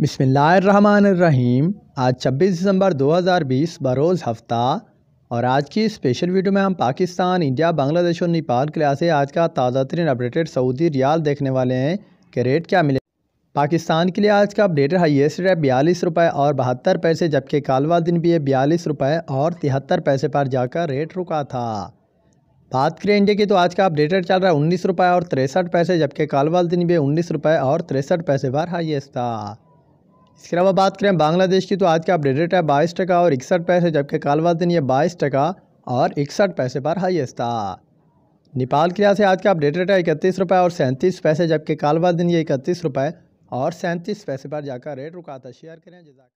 बिसमीम आज 26 दिसंबर 2020 बरोज़ हफ़्ता और आज की स्पेशल वीडियो में हम पाकिस्तान इंडिया बांग्लादेश और नेपाल के लिहाज से आज का ताज़ा तरीन अपडेटेड सऊदी रियाल देखने वाले हैं कि रेट क्या मिले पाकिस्तान के लिए आज का अपडेटेड हाइएस्ट रेट बयालीस रुपये और बहत्तर पैसे जबकि कालवा दिन भी बयालीस रुपये और तिहत्तर पैसे पर जाकर रेट रुका था बात करें इंडिया की तो आज का अपडेटेड चल रहा है उन्नीस रुपये और तिरसठ पैसे जबकि कालवा दिन भी उन्नीस रुपये और तिरसठ पैसे पर हाइएस्ट था इसके अलावा बात करें बांग्लादेश की तो आज का रेट है बाईस टका और इकसठ पैसे जबकि कालवा दिन ये बाईस टका और इकसठ पैसे पर हाइस्ट था नेपाल के लिहाज से आज का रेट है इकतीस रुपये और सैंतीस पैसे जबकि कालवा दिन ये इकतीस रुपये और सैंतीस पैसे पर जाकर रेट रुका था शेयर करें